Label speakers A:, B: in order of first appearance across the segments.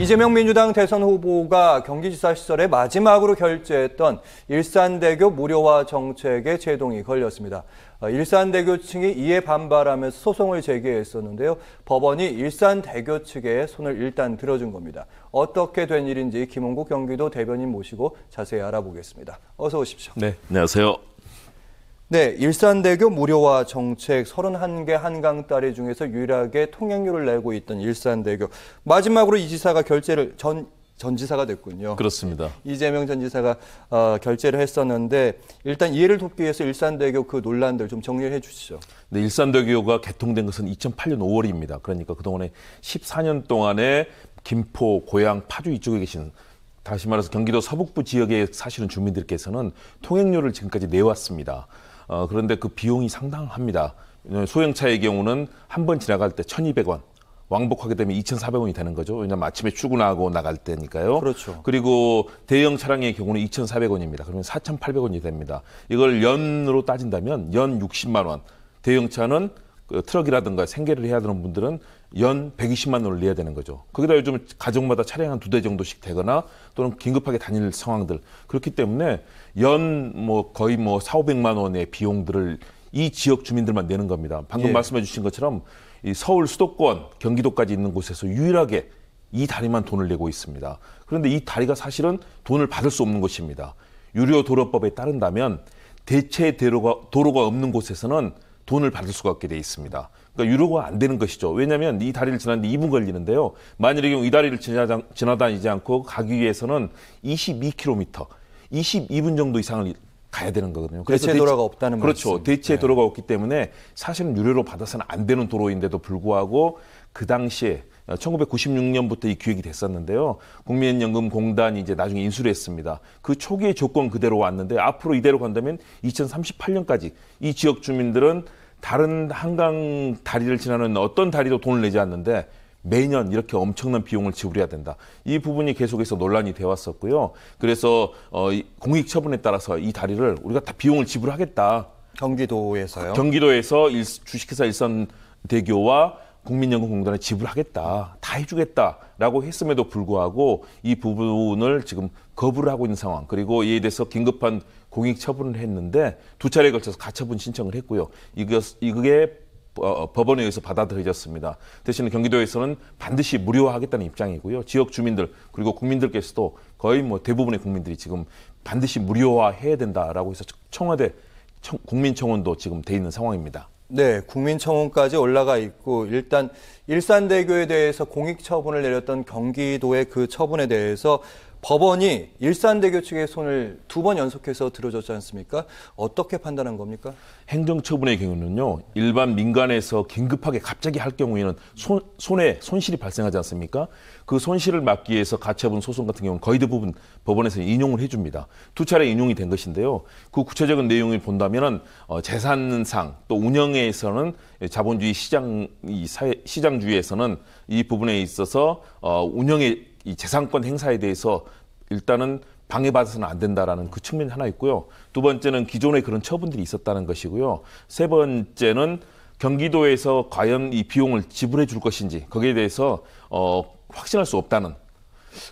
A: 이재명 민주당 대선 후보가 경기지사 시절에 마지막으로 결제했던 일산대교 무료화 정책의 제동이 걸렸습니다. 어, 일산대교 층이 이에 반발하면서 소송을 제기했었는데요. 법원이 일산대교 측에 손을 일단 들어준 겁니다. 어떻게 된 일인지 김홍국 경기도 대변인 모시고 자세히 알아보겠습니다. 어서 오십시오.
B: 네, 안녕하세요.
A: 네, 일산대교 무료화 정책 31개 한강 다리 중에서 유일하게 통행료를 내고 있던 일산대교. 마지막으로 이 지사가 결제를 전 전지사가 됐군요. 그렇습니다. 이재명 전지사가 어, 결제를 했었는데 일단 이해를 돕기 위해서 일산대교 그 논란들 좀 정리를 해주시죠.
B: 네, 일산대교가 개통된 것은 2008년 5월입니다. 그러니까 그동안에 14년 동안에 김포, 고양, 파주 이쪽에 계신 다시 말해서 경기도 서북부 지역에 사시는 주민들께서는 통행료를 지금까지 내왔습니다. 어, 그런데 그 비용이 상당합니다. 소형차의 경우는 한 번 지나갈 때 1,200원, 왕복하게 되면 2,400원이 되는 거죠. 왜냐하면 아침에 출근하고 나갈 때니까요. 그렇죠. 그리고 대형 차량의 경우는 2,400원입니다. 그러면 4,800원이 됩니다. 이걸 연으로 따진다면 연 60만 원. 대형차는 그 트럭이라든가 생계를 해야 되는 분들은 연 120만 원을 내야 되는 거죠. 거기다 요즘 가정마다 차량 한 두 대 정도씩 되거나 또는 긴급하게 다닐 상황들 그렇기 때문에 연 뭐 거의 뭐 4, 500만 원의 비용들을 이 지역 주민들만 내는 겁니다. 방금 예. 말씀해 주신 것처럼 이 서울 수도권, 경기도까지 있는 곳에서 유일하게 이 다리만 돈을 내고 있습니다. 그런데 이 다리가 사실은 돈을 받을 수 없는 곳입니다 유료 도로법에 따른다면 대체 도로가, 도로가 없는 곳에서는 돈을 받을 수가 없게 돼 있습니다. 그러니까 유료가 안 되는 것이죠. 왜냐하면 이 다리를 지나는데 2분 걸리는데요. 만일에 이 다리를 지나다, 니지 않고 가기 위해서는 22km, 22분 정도 이상을 가야 되는 거거든요. 그래서 대체 도로가 없다는 거죠. 그렇죠. 말씀. 대체 네. 도로가 없기 때문에 사실은 유료로 받아서는 안 되는 도로인데도 불구하고 그 당시에 1996년부터 이 기획이 됐었는데요. 국민연금공단이 이제 나중에 인수를 했습니다. 그 초기의 조건 그대로 왔는데 앞으로 이대로 간다면 2038년까지 이 지역 주민들은 다른 한강 다리를 지나는 어떤 다리도 돈을 내지 않는데 매년 이렇게 엄청난 비용을 지불해야 된다. 이 부분이 계속해서 논란이 되어 왔었고요. 그래서 어, 공익 처분에 따라서 이 다리를 우리가 다 비용을 지불하겠다. 경기도에서요? 경기도에서 일, 주식회사 일선대교와 국민연금공단에 지불하겠다. 다 해주겠다라고 했음에도 불구하고 이 부분을 지금 거부를 하고 있는 상황. 그리고 이에 대해서 긴급한 공익 처분을 했는데 두 차례에 걸쳐서 가처분 신청을 했고요. 이것, 이게 어, 어, 법원에 의해서 받아들여졌습니다. 대신에 경기도에서는 반드시 무료화하겠다는 입장이고요. 지역 주민들 그리고 국민들께서도 거의 뭐 대부분의 국민들이 지금 반드시 무료화해야 된다라고 해서 청와대 청, 국민청원도 지금 돼 있는 상황입니다.
A: 네, 국민청원까지 올라가 있고 일단 일산대교에 대해서 공익처분을 내렸던 경기도의 그 처분에 대해서 법원이 일산대교 측의 손을 두 번 연속해서 들어줬지 않습니까? 어떻게
B: 판단한 겁니까? 행정처분의 경우는요. 일반 민간에서 긴급하게 갑자기 할 경우에는 손, 손해, 손실이 발생하지 않습니까? 그 손실을 막기 위해서 가처분 소송 같은 경우는 거의 대부분 법원에서 인용을 해줍니다. 두 차례 인용이 된 것인데요. 그 구체적인 내용을 본다면 어, 재산상 또 운영에서는 자본주의 시장, 이 사회, 시장주의에서는 이 부분에 있어서 어, 운영에 이 재산권 행사에 대해서 일단은 방해받아서는 안 된다라는 그 측면이 하나 있고요. 두 번째는 기존에 그런 처분들이 있었다는 것이고요. 세 번째는 경기도에서 과연 이 비용을 지불해 줄 것인지 거기에 대해서 어, 확신할 수 없다는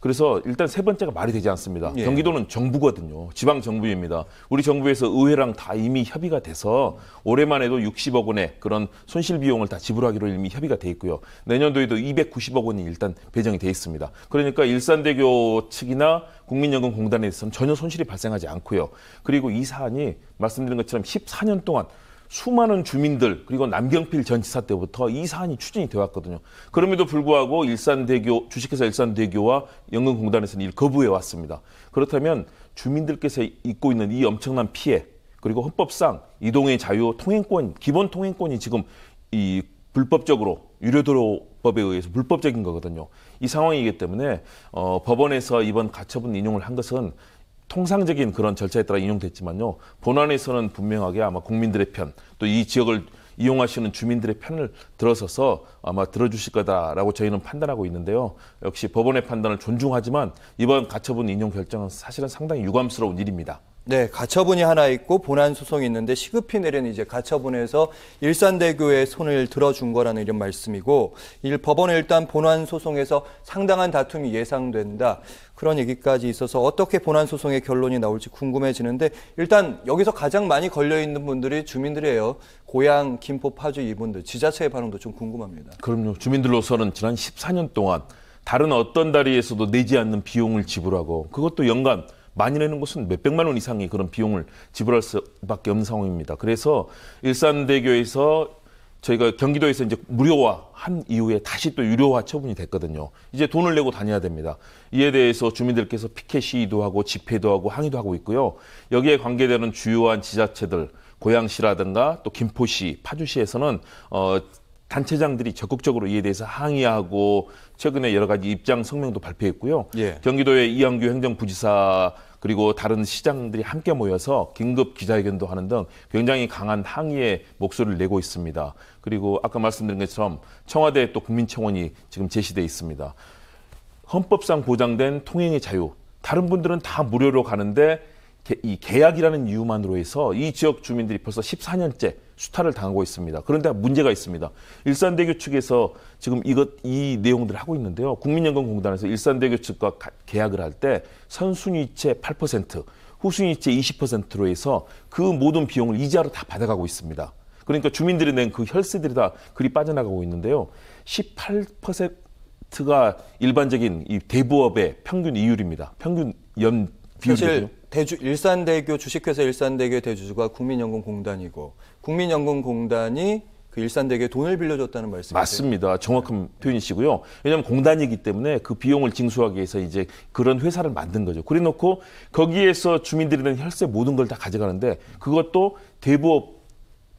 B: 그래서 일단 세 번째가 말이 되지 않습니다. 예. 경기도는 정부거든요. 지방 정부입니다. 우리 정부에서 의회랑 다 이미 협의가 돼서 올해만 해도 60억 원의 그런 손실 비용을 다 지불하기로 이미 협의가 돼 있고요. 내년도에도 290억 원이 일단 배정이 돼 있습니다. 그러니까 일산대교 측이나 국민연금공단에서는 전혀 손실이 발생하지 않고요. 그리고 이 사안이 말씀드린 것처럼 14년 동안 수많은 주민들 그리고 남경필 전 지사 때부터 이 사안이 추진이 되어 왔거든요. 그럼에도 불구하고 일산대교 주식회사 일산대교와 연금공단에서는 이를 거부해 왔습니다. 그렇다면 주민들께서 입고 있는 이 엄청난 피해 그리고 헌법상 이동의 자유 통행권 기본 통행권이 지금 이 불법적으로 유료도로법에 의해서 불법적인 거거든요. 이 상황이기 때문에 어, 법원에서 이번 가처분 인용을 한 것은 통상적인 그런 절차에 따라 인용됐지만요. 본안에서는 분명하게 아마 국민들의 편, 또 이 지역을 이용하시는 주민들의 편을 들어서서 아마 들어주실 거다라고 저희는 판단하고 있는데요. 역시 법원의 판단을 존중하지만 이번 가처분 인용 결정은 사실은 상당히 유감스러운 일입니다. 네, 가처분이 하나 있고 본안 소송이
A: 있는데 시급히 내린 이제 가처분에서 일산대교에 손을 들어준 거라는 이런 말씀이고 일 법원은 일단 본안 소송에서 상당한 다툼이 예상된다. 그런 얘기까지 있어서 어떻게 본안 소송의 결론이 나올지 궁금해지는데 일단 여기서 가장 많이 걸려 있는 분들이 주민들이에요. 고향, 김포, 파주 이분들 지자체의 반응도 좀 궁금합니다.
B: 그럼요. 주민들로서는 지난 14년 동안 다른 어떤 다리에서도 내지 않는 비용을 지불하고 그것도 연간 많이 내는 곳은 몇백만 원 이상의 그런 비용을 지불할 수밖에 없는 상황입니다. 그래서 일산대교에서 저희가 경기도에서 이제 무료화 한 이후에 다시 또 유료화 처분이 됐거든요. 이제 돈을 내고 다녀야 됩니다. 이에 대해서 주민들께서 피켓 시위도 하고 집회도 하고 항의도 하고 있고요. 여기에 관계되는 주요한 지자체들 고양시라든가 또 김포시, 파주시에서는 어 단체장들이 적극적으로 이에 대해서 항의하고 최근에 여러 가지 입장 성명도 발표했고요. 예. 경기도의 이양규 행정부지사 그리고 다른 시장들이 함께 모여서 긴급 기자회견도 하는 등 굉장히 강한 항의의 목소리를 내고 있습니다. 그리고 아까 말씀드린 것처럼 청와대 또 국민청원이 지금 제시돼 있습니다. 헌법상 보장된 통행의 자유. 다른 분들은 다 무료로 가는데 이 계약이라는 이유만으로 해서 이 지역 주민들이 벌써 14년째 수탈을 당하고 있습니다. 그런데 문제가 있습니다. 일산대교 측에서 지금 이것 이 내용들을 하고 있는데요. 국민연금공단에서 일산대교 측과 계약을 할 때 선순위체 8%, 후순위체 20%로 해서 그 모든 비용을 이자로 다 받아가고 있습니다. 그러니까 주민들이 낸 그 혈세들이 다 그리 빠져나가고 있는데요. 18%가 일반적인 이 대부업의 평균 이율입니다. 평균 연 비율이죠. 대주 일산대교 주식회사 일산대교 대주주가
A: 국민연금공단이고 국민연금공단이 그 일산대교에 돈을 빌려줬다는 말씀이 맞습니다.
B: 정확한 표현이시고요. 왜냐하면 공단이기 때문에 그 비용을 징수하기 위해서 이제 그런 회사를 만든 거죠. 그래놓고 거기에서 주민들이 낸 혈세 모든 걸 다 가져가는데 그것도 대부업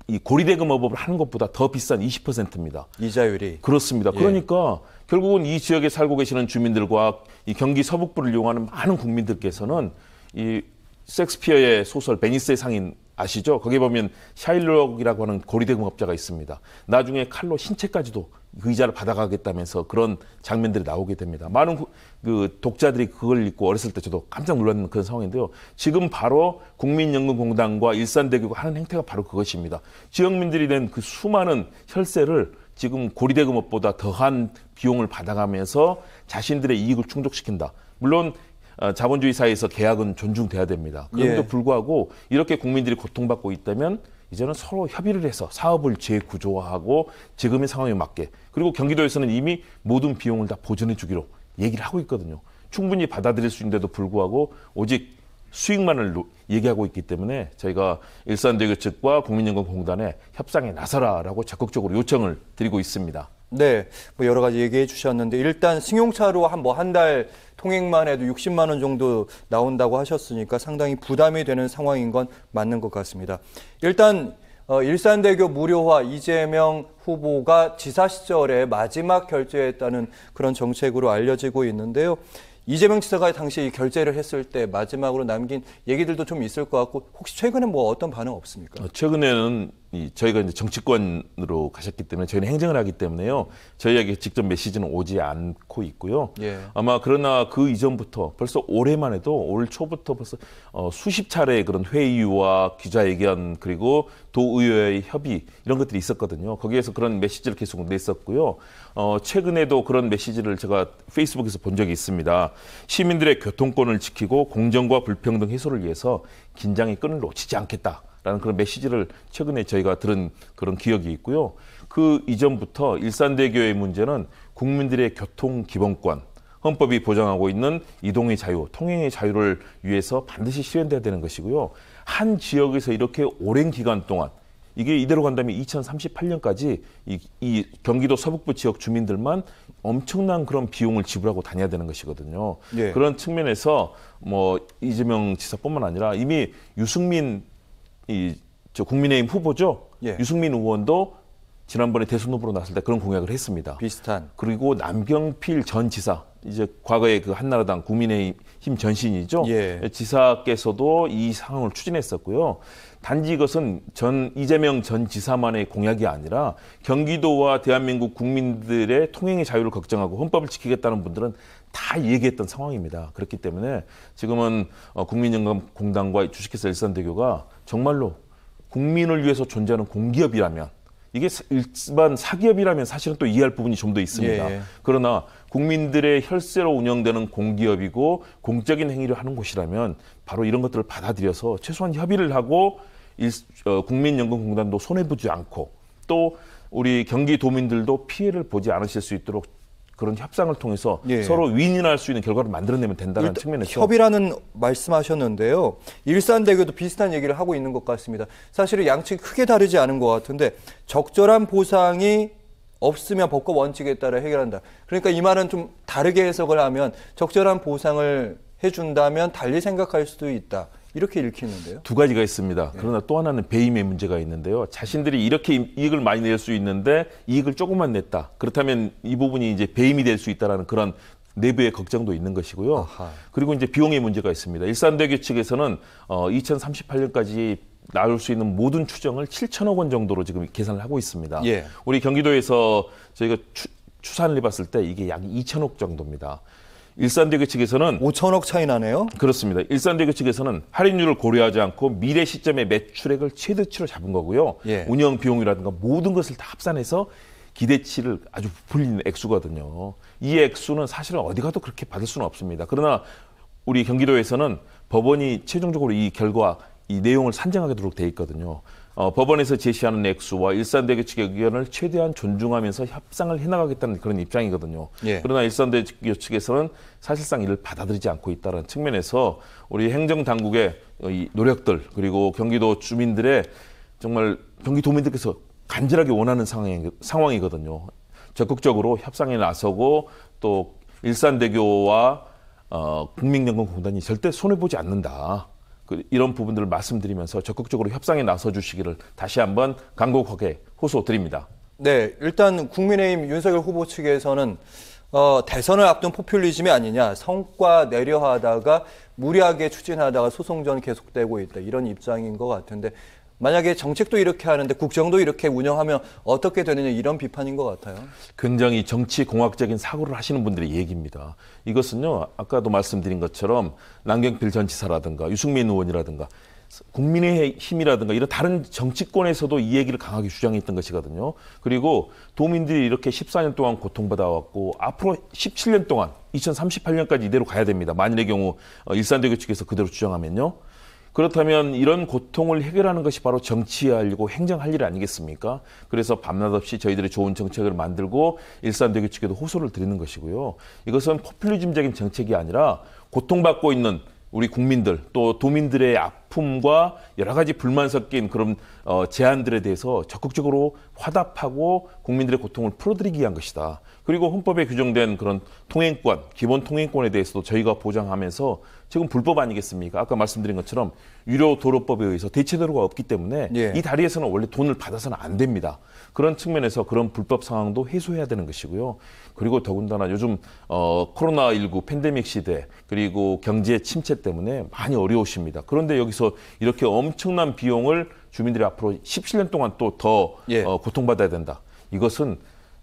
B: 이 고리대금업을 하는 것보다 더 비싼 20%입니다.
A: 이자율이
B: 그렇습니다. 예. 그러니까 결국은 이 지역에 살고 계시는 주민들과 이 경기 서북부를 이용하는 많은 국민들께서는 이 섹스피어의 소설 베니스의 상인 아시죠? 거기에 보면 샤일록이라고 하는 고리대금업자가 있습니다. 나중에 칼로 신체까지도 의자를 받아가겠다면서 그런 장면들이 나오게 됩니다. 많은 그 독자들이 그걸 읽고 어렸을 때 저도 깜짝 놀랐는 그런 상황인데요. 지금 바로 국민연금공단과 일산대교가 하는 행태가 바로 그것입니다. 지역민들이 낸 그 수많은 혈세를 지금 고리대금업보다 더한 비용을 받아가면서 자신들의 이익을 충족시킨다. 물론 어, 자본주의 사회에서 계약은 존중돼야 됩니다. 그럼에도 예. 불구하고 이렇게 국민들이 고통받고 있다면 이제는 서로 협의를 해서 사업을 재구조화하고 지금의 상황에 맞게 그리고 경기도에서는 이미 모든 비용을 다 보전해 주기로 얘기를 하고 있거든요. 충분히 받아들일 수 있는데도 불구하고 오직 수익만을 얘기하고 있기 때문에 저희가 일산대교 측과 국민연금공단에 협상에 나서라라고 적극적으로 요청을 드리고 있습니다.
A: 네, 뭐 여러 가지 얘기해 주셨는데 일단 승용차로 한 뭐 한 달 통행만 해도 60만 원 정도 나온다고 하셨으니까 상당히 부담이 되는 상황인 건 맞는 것 같습니다. 일단 어, 일산대교 무료화 이재명 후보가 지사 시절에 마지막 결제했다는 그런 정책으로 알려지고 있는데요. 이재명 지사가 당시 결제를 했을 때 마지막으로 남긴 얘기들도 좀 있을 것 같고 혹시 최근에 뭐 어떤 반응
B: 없습니까? 어, 최근에는 저희가 이제 정치권으로 가셨기 때문에 저희는 행정을 하기 때문에요. 저희에게 직접 메시지는 오지 않고 있고요. 예. 아마 그러나 그 이전부터 벌써 올해만 해도 올 초부터 벌써 어, 수십 차례 그런 회의와 기자회견 그리고 도의회의 협의 이런 것들이 있었거든요. 거기에서 그런 메시지를 계속 냈었고요. 어, 최근에도 그런 메시지를 제가 페이스북에서 본 적이 있습니다. 시민들의 교통권을 지키고 공정과 불평등 해소를 위해서 긴장의 끈을 놓치지 않겠다. 라는 그런 메시지를 최근에 저희가 들은 그런 기억이 있고요. 그 이전부터 일산대교의 문제는 국민들의 교통 기본권, 헌법이 보장하고 있는 이동의 자유, 통행의 자유를 위해서 반드시 실현돼야 되는 것이고요. 한 지역에서 이렇게 오랜 기간 동안 이게 이대로 간다면 2038년까지 이, 이, 경기도 서북부 지역 주민들만 엄청난 그런 비용을 지불하고 다녀야 되는 것이거든요. 예. 그런 측면에서 뭐 이재명 지사뿐만 아니라 이미 유승민 이저 국민의힘 후보죠. 예. 유승민 의원도 지난번에 대선 후보로 나설 때 그런 공약을 했습니다. 비슷한. 그리고 남경필 전 지사 이제 과거에 그 한나라당 국민의힘 전신이죠. 예. 지사께서도 이 상황을 추진했었고요. 단지 이것은 전 이재명 전 지사만의 공약이 아니라 경기도와 대한민국 국민들의 통행의 자유를 걱정하고 헌법을 지키겠다는 분들은 다 얘기했던 상황입니다. 그렇기 때문에 지금은 어, 국민연금공단과 주식회사 일산대교가 정말로 국민을 위해서 존재하는 공기업이라면 이게 일반 사기업이라면 사실은 또 이해할 부분이 좀 더 있습니다. 예, 예, 그러나 국민들의 혈세로 운영되는 공기업이고 공적인 행위를 하는 곳이라면 바로 이런 것들을 받아들여서 최소한 협의를 하고 일, 어, 국민연금공단도 손해보지 않고 또 우리 경기도민들도 피해를 보지 않으실 수 있도록 그런 협상을 통해서 예. 서로 윈윈할 수 있는 결과를 만들어내면 된다는
A: 측면에서 협의라는 말씀하셨는데요. 일산대교도 비슷한 얘기를 하고 있는 것 같습니다. 사실은 양측이 크게 다르지 않은 것 같은데 적절한 보상이 없으면 법과 원칙에 따라 해결한다. 그러니까 이 말은 좀 다르게 해석을 하면 적절한 보상을 해준다면 달리 생각할 수도 있다. 이렇게 읽히는데요.
B: 두 가지가 있습니다. 네. 그러나 또 하나는 배임의 문제가 있는데요. 자신들이 이렇게 이익을 많이 낼 수 있는데 이익을 조금만 냈다. 그렇다면 이 부분이 이제 배임이 될 수 있다라는 그런 내부의 걱정도 있는 것이고요. 아하. 그리고 이제 비용의 문제가 있습니다. 일산대교 측에서는 어 2038년까지 나올 수 있는 모든 추정을 7천억 원 정도로 지금 계산을 하고 있습니다. 예. 우리 경기도에서 저희가 추, 산을 해봤을 때 이게 약 2천억 정도입니다. 일산대교 측에서는 5천억 차이 나네요. 그렇습니다. 일산대교 측에서는 할인율을 고려하지 않고 미래 시점의 매출액을 최대치로 잡은 거고요. 예. 운영 비용이라든가 모든 것을 다 합산해서 기대치를 아주 부풀리는 액수거든요. 이 액수는 사실은 어디 가도 그렇게 받을 수는 없습니다. 그러나 우리 경기도에서는 법원이 최종적으로 이 결과 이 내용을 산정하도록 돼 있거든요. 어, 법원에서 제시하는 액수와 일산대교 측의 의견을 최대한 존중하면서 협상을 해나가겠다는 그런 입장이거든요. 예. 그러나 일산대교 측에서는 사실상 이를 받아들이지 않고 있다는 측면에서 우리 행정당국의 이 노력들 그리고 경기도 주민들의 정말 경기도민들께서 간절하게 원하는 상황이, 상황이거든요. 적극적으로 협상에 나서고 또 일산대교와 어, 국민연금공단이 절대 손해보지 않는다. 그 이런 부분들을 말씀드리면서 적극적으로 협상에 나서 주시기를 다시 한번 간곡하게 호소드립니다.
A: 네, 일단 국민의힘 윤석열 후보 측에서는 어, 대선을 앞둔 포퓰리즘이 아니냐, 성과 내려하다가 무리하게 추진하다가 소송전 계속되고 있다 이런 입장인 것 같은데 만약에 정책도 이렇게 하는데 국정도 이렇게 운영하면 어떻게 되느냐 이런 비판인 것 같아요.
B: 굉장히 정치 공학적인 사고를 하시는 분들의 얘기입니다. 이것은요 아까도 말씀드린 것처럼 남경필 전 지사라든가 유승민 의원이라든가 국민의 힘이라든가 이런 다른 정치권에서도 이 얘기를 강하게 주장했던 것이거든요. 그리고 도민들이 이렇게 14년 동안 고통받아왔고 앞으로 17년 동안 2038년까지 이대로 가야 됩니다. 만일의 경우 어, 일산대교 측에서 그대로 주장하면요. 그렇다면 이런 고통을 해결하는 것이 바로 정치해야 하고 행정할 일 아니겠습니까? 그래서 밤낮 없이 저희들이 좋은 정책을 만들고 일산대교 측에도 호소를 드리는 것이고요. 이것은 포퓰리즘적인 정책이 아니라 고통받고 있는 우리 국민들 또 도민들의 아픔과 여러 가지 불만 섞인 그런 어, 제안들에 대해서 적극적으로 화답하고 국민들의 고통을 풀어드리기 위한 것이다. 그리고 헌법에 규정된 그런 통행권, 기본 통행권에 대해서도 저희가 보장하면서 지금 불법 아니겠습니까? 아까 말씀드린 것처럼 유료 도로법에 의해서 대체 도로가 없기 때문에 예. 이 다리에서는 원래 돈을 받아서는 안 됩니다. 그런 측면에서 그런 불법 상황도 해소해야 되는 것이고요. 그리고 더군다나 요즘 어, 코로나19 팬데믹 시대 그리고 경제 침체 때문에 많이 어려우십니다. 그런데 여기서 그래서 이렇게 엄청난 비용을 주민들이 앞으로 17년 동안 또더 예. 어, 고통받아야 된다. 이것은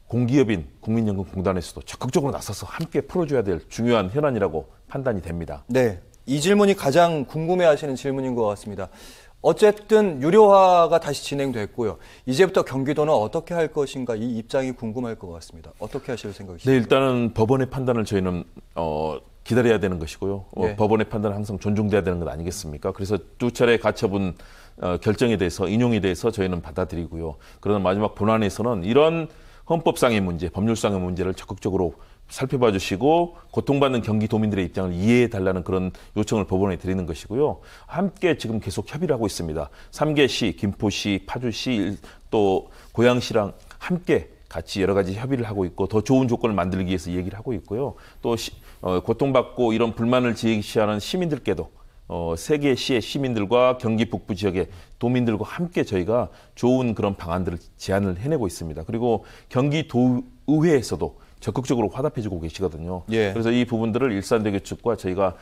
B: 공기업인 국민연금공단에서도 적극적으로 나서서 함께 풀어줘야 될 중요한 현안이라고 판단이 됩니다.
A: 네. 이 질문이 가장 궁금해하시는 질문인 것 같습니다. 어쨌든 유료화가 다시 진행됐고요. 이제부터 경기도는 어떻게 할 것인가 이 입장이 궁금할 것 같습니다. 어떻게 하실 생각이십니까? 네,
B: 일단은 법원의 판단을 저희는 어, 기다려야 되는 것이고요. 네. 법원의 판단은 항상 존중돼야 되는 것 아니겠습니까? 그래서 두 차례 가처분 어, 결정에 대해서 인용에 대해서 저희는 받아들이고요. 그러나 마지막 본안에서는 이런 헌법상의 문제, 법률상의 문제를 적극적으로 살펴봐 주시고 고통받는 경기도민들의 입장을 이해해 달라는 그런 요청을 법원에 드리는 것이고요. 함께 지금 계속 협의를 하고 있습니다. 삼개시 김포시, 파주시 또 고양시랑 함께 같이 여러 가지 협의를 하고 있고 더 좋은 조건을 만들기 위해서 얘기를 하고 있고요. 또 시, 어, 고통받고 이런 불만을 제기하는 시민들께도 어, 세계 시의 시민들과 경기 북부 지역의 도민들과 함께 저희가 좋은 그런 방안들을 제안을 해내고 있습니다. 그리고 경기도의회에서도 적극적으로 화답해주고 계시거든요. 예. 그래서 이 부분들을 일산대교 측과 저희가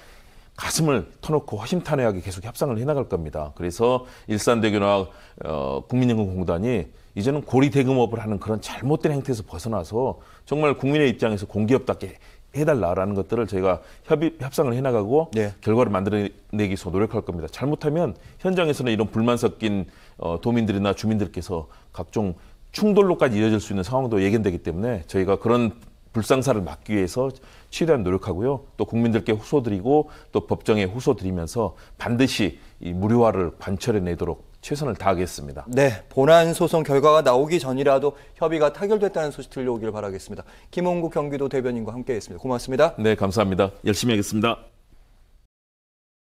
B: 가슴을 터놓고 허심탄회하게 계속 협상을 해나갈 겁니다. 그래서 일산대교나 어, 국민연금공단이 이제는 고리 대금업을 하는 그런 잘못된 행태에서 벗어나서 정말 국민의 입장에서 공기업답게 해달라라는 것들을 저희가 협의, 협상을 해나가고 네. 결과를 만들어내기 위해서 노력할 겁니다. 잘못하면 현장에서는 이런 불만 섞인 어, 도민들이나 주민들께서 각종 충돌로까지 이어질 수 있는 상황도 예견되기 때문에 저희가 그런 불상사를 막기 위해서 최대한 노력하고요. 또 국민들께 호소드리고 또 법정에 호소드리면서 반드시 이 무료화를 관철해내도록 최선을 다하겠습니다.
A: 네, 본안 소송 결과가 나오기 전이라도 협의가 타결됐다는 소식 들려오길 바라겠습니다. 김홍국 경기도 대변인과 함께했습니다.
B: 고맙습니다. 네, 감사합니다. 열심히 하겠습니다.